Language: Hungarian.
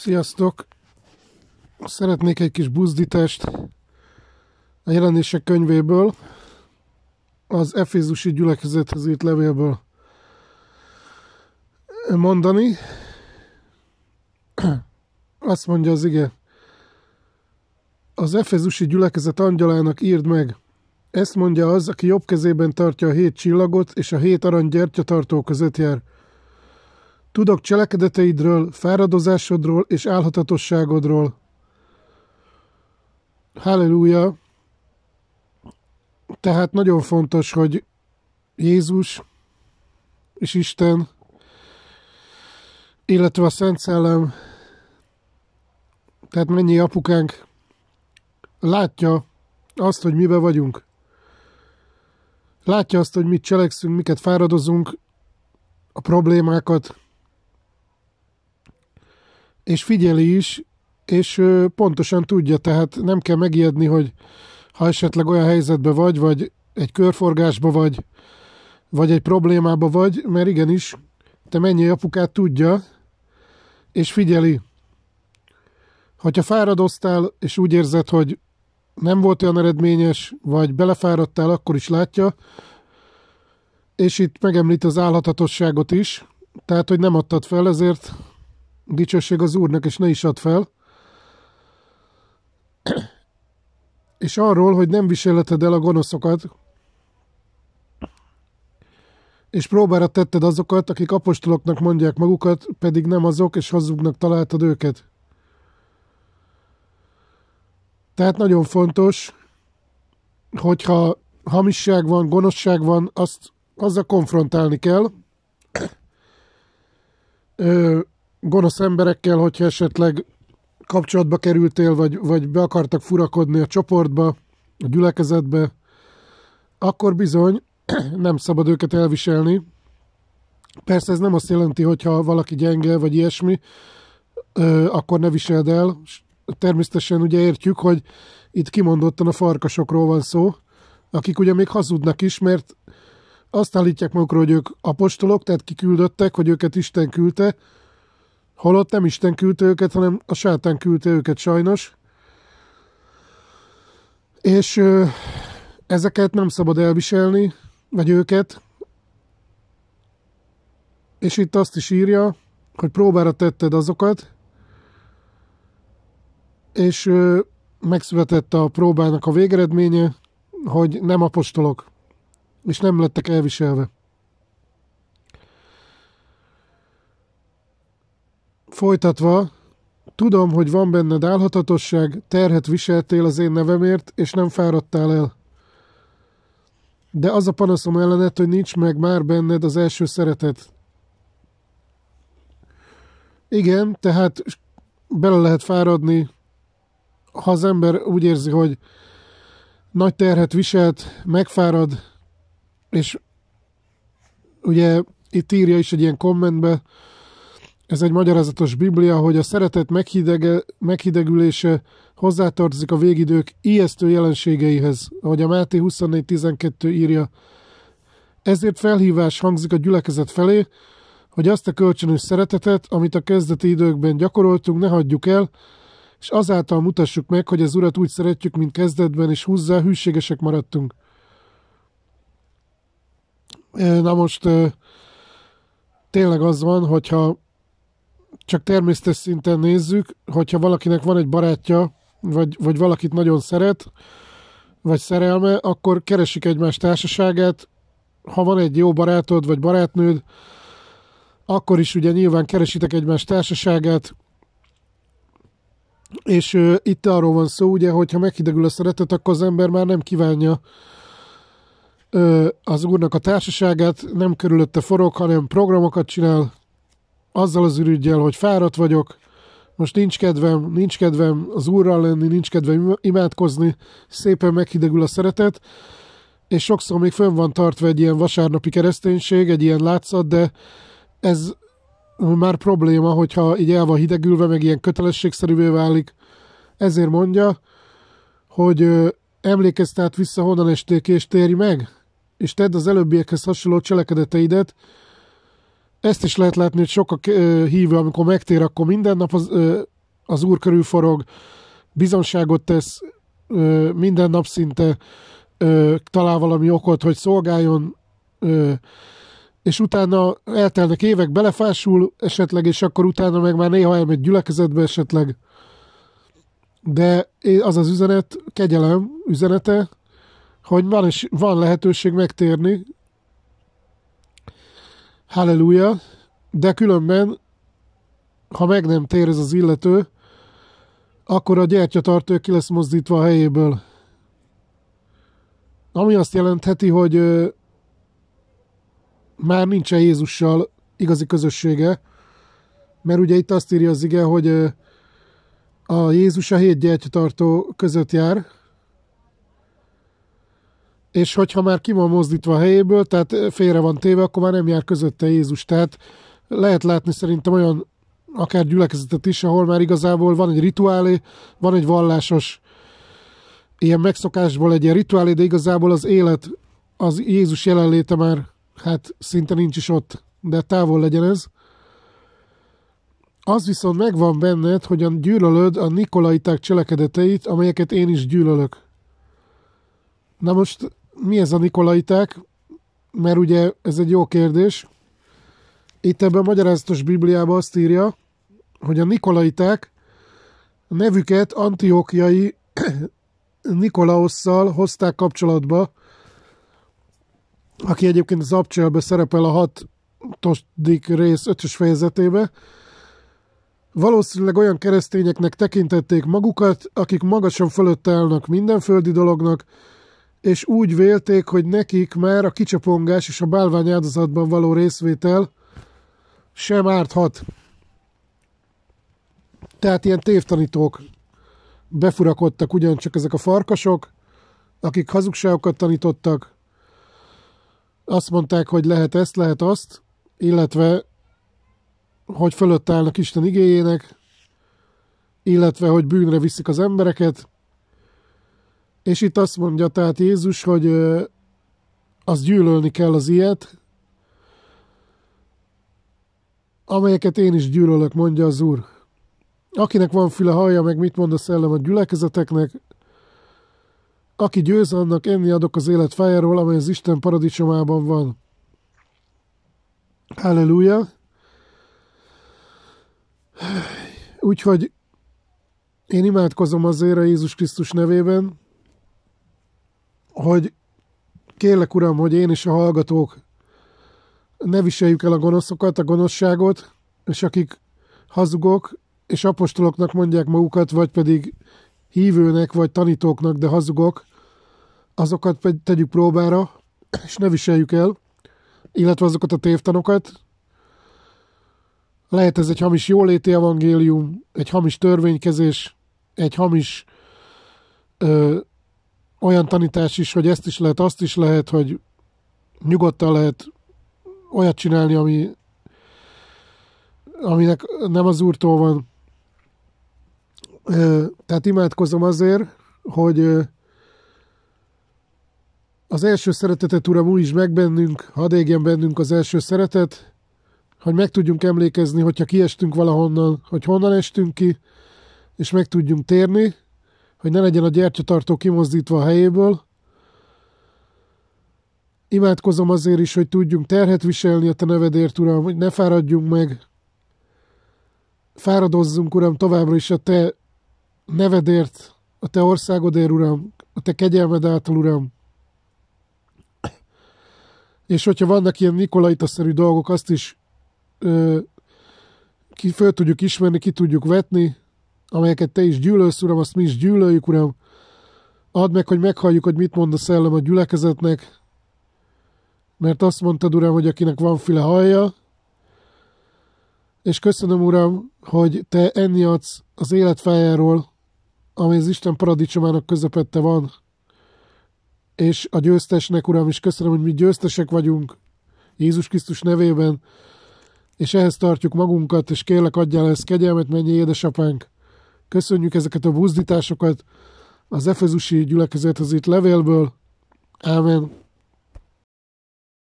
Sziasztok! Szeretnék egy kis buzdítást a jelenések könyvéből, az Efézusi gyülekezethez írt levélből mondani. Azt mondja az ige, az Efézusi gyülekezet angyalának írd meg, ezt mondja az, aki jobb kezében tartja a hét csillagot, és a hét arany gyertyatartó között jár – Tudok cselekedeteidről, fáradozásodról és álhatatosságodról. Halleluja! Tehát nagyon fontos, hogy Jézus és Isten, illetve a Szent Szellem, tehát mennyi apukánk látja azt, hogy mibe vagyunk. Látja azt, hogy mit cselekszünk, miket fáradozunk, a problémákat, és figyeli is, és pontosan tudja, tehát nem kell megijedni, hogy ha esetleg olyan helyzetben vagy, vagy egy körforgásba vagy, vagy egy problémába vagy, mert igenis, te mennyi apukát tudja, és figyeli. Hogyha fáradoztál, és úgy érzed, hogy nem volt olyan eredményes, vagy belefáradtál, akkor is látja, és itt megemlít az állhatatosságot is, tehát, hogy nem adtad fel, ezért Dicsőség az Úrnak, és ne is add fel. és arról, hogy nem viseleted el a gonoszokat, és próbára tetted azokat, akik apostoloknak mondják magukat, pedig nem azok, és hazugnak találtad őket. Tehát nagyon fontos, hogyha hamisság van, gonoszság van, azt azzal konfrontálni kell gonosz emberekkel, hogyha esetleg kapcsolatba kerültél, vagy, vagy be akartak furakodni a csoportba, a gyülekezetbe, akkor bizony nem szabad őket elviselni. Persze ez nem azt jelenti, hogyha valaki gyenge, vagy ilyesmi, akkor ne viseld el. Természetesen ugye értjük, hogy itt kimondottan a farkasokról van szó, akik ugye még hazudnak is, mert azt állítják magukról, hogy ők apostolok, tehát kiküldöttek, hogy őket Isten küldte, Holott nem Isten küldte őket, hanem a sátán küldte őket sajnos. És ö, ezeket nem szabad elviselni, vagy őket. És itt azt is írja, hogy próbára tetted azokat, és ö, megszületett a próbának a végeredménye, hogy nem apostolok, és nem lettek elviselve. Folytatva, tudom, hogy van benned álhatatosság, terhet viseltél az én nevemért, és nem fáradtál el. De az a panaszom ellenet, hogy nincs meg már benned az első szeretet. Igen, tehát bele lehet fáradni, ha az ember úgy érzi, hogy nagy terhet viselt, megfárad, és ugye itt írja is egy ilyen kommentbe, ez egy magyarázatos biblia, hogy a szeretet meghidege, meghidegülése hozzátartozik a végidők ijesztő jelenségeihez, ahogy a Máté 24.12 írja. Ezért felhívás hangzik a gyülekezet felé, hogy azt a kölcsönös szeretetet, amit a kezdeti időkben gyakoroltunk, ne hagyjuk el, és azáltal mutassuk meg, hogy az Urat úgy szeretjük, mint kezdetben, és hozzá hűségesek maradtunk. Eh, na most eh, tényleg az van, hogyha csak természetes szinten nézzük, hogyha valakinek van egy barátja, vagy, vagy valakit nagyon szeret, vagy szerelme, akkor keresik egymás társaságát. Ha van egy jó barátod, vagy barátnőd, akkor is ugye nyilván keresitek egymás társaságát, és ö, itt arról van szó, ugye, hogyha meghidegül a szeretet, akkor az ember már nem kívánja ö, az úrnak a társaságát, nem körülötte forog, hanem programokat csinál, azzal az ürügyjel, hogy fáradt vagyok, most nincs kedvem, nincs kedvem az úrral lenni, nincs kedvem imádkozni, szépen meghidegül a szeretet, és sokszor még fönn van tartva egy ilyen vasárnapi kereszténység, egy ilyen látszat, de ez már probléma, hogyha így el van hidegülve, meg ilyen kötelességszerűvé válik. Ezért mondja, hogy emlékeztet vissza, honnan estél ki, és térj meg, és tedd az előbbiekhez hasonló cselekedeteidet, ezt is lehet látni, hogy sok a hívő, amikor megtér, akkor minden nap az, az úr körül forog, bizonságot tesz, minden nap szinte talál valami okot, hogy szolgáljon, és utána eltelnek évek, belefásul esetleg, és akkor utána meg már néha elmegy gyülekezetbe esetleg. De az az üzenet, kegyelem üzenete, hogy van, és van lehetőség megtérni, halleluja, de különben, ha meg nem tér ez az illető, akkor a gyertyatartő ki lesz mozdítva a helyéből. Ami azt jelentheti, hogy már már nincsen Jézussal igazi közössége, mert ugye itt azt írja az ige, hogy a Jézus a hét gyertyatartó között jár, és hogyha már ki van mozdítva a helyéből, tehát félre van téve, akkor már nem jár közötte Jézus. Tehát lehet látni szerintem olyan akár gyülekezetet is, ahol már igazából van egy rituálé, van egy vallásos ilyen megszokásból egy ilyen rituálé, de igazából az élet, az Jézus jelenléte már hát szinte nincs is ott, de távol legyen ez. Az viszont megvan benned, a gyűlölöd a nikolaiták cselekedeteit, amelyeket én is gyűlölök. Na most mi ez a nikolaiták? Mert ugye ez egy jó kérdés. Itt ebben a Magyarázatos Bibliában azt írja, hogy a nikolaiták nevüket antiókiai Nikolaosszal hozták kapcsolatba, aki egyébként az Abcselbe szerepel a 6. rész 5-ös fejezetébe. Valószínűleg olyan keresztényeknek tekintették magukat, akik magasan fölött állnak minden földi dolognak, és úgy vélték, hogy nekik már a kicsapongás és a bálvány áldozatban való részvétel sem árthat. Tehát ilyen tévtanítók befurakodtak ugyancsak ezek a farkasok, akik hazugságokat tanítottak, azt mondták, hogy lehet ezt, lehet azt, illetve hogy fölött állnak Isten igéjének, illetve hogy bűnre viszik az embereket, és itt azt mondja tehát Jézus, hogy az gyűlölni kell az ilyet, amelyeket én is gyűlölök, mondja az Úr. Akinek van füle, hallja meg, mit mond a szellem a gyülekezeteknek. Aki győz, annak enni adok az élet fájáról, amely az Isten paradicsomában van. Halleluja! Úgyhogy én imádkozom azért a Jézus Krisztus nevében, hogy kérlek uram, hogy én és a hallgatók ne viseljük el a gonoszokat, a gonoszságot, és akik hazugok és apostoloknak mondják magukat, vagy pedig hívőnek, vagy tanítóknak, de hazugok, azokat pedig tegyük próbára, és ne viseljük el, illetve azokat a tévtanokat. Lehet ez egy hamis jóléti evangélium, egy hamis törvénykezés, egy hamis ö, olyan tanítás is, hogy ezt is lehet, azt is lehet, hogy nyugodtan lehet olyat csinálni, ami, aminek nem az úrtól van. Tehát imádkozom azért, hogy az első szeretetet, Uram, új is meg bennünk, hadd égjen bennünk az első szeretet, hogy meg tudjunk emlékezni, hogyha kiestünk valahonnan, hogy honnan estünk ki, és meg tudjunk térni, hogy ne legyen a gyertyatartó kimozdítva a helyéből. Imádkozom azért is, hogy tudjunk terhet viselni a te nevedért, Uram, hogy ne fáradjunk meg. Fáradozzunk, Uram, továbbra is a te nevedért, a te országodért, Uram, a te kegyelmed által, Uram. És hogyha vannak ilyen Nikolaita-szerű dolgok, azt is ö, ki föl tudjuk ismerni, ki tudjuk vetni, amelyeket te is gyűlölsz, Uram, azt mi is gyűlöljük, Uram. Add meg, hogy meghalljuk, hogy mit mond a szellem a gyülekezetnek, mert azt mondtad, Uram, hogy akinek van file hallja, és köszönöm, Uram, hogy Te enni adsz az életfájáról, amely az Isten paradicsomának közepette van, és a győztesnek, Uram, is köszönöm, hogy mi győztesek vagyunk Jézus Krisztus nevében, és ehhez tartjuk magunkat, és kérlek adjál ezt kegyelmet, mennyi édesapánk, Köszönjük ezeket a buzdításokat az Efezusi gyülekezethez itt levélből. Ámen.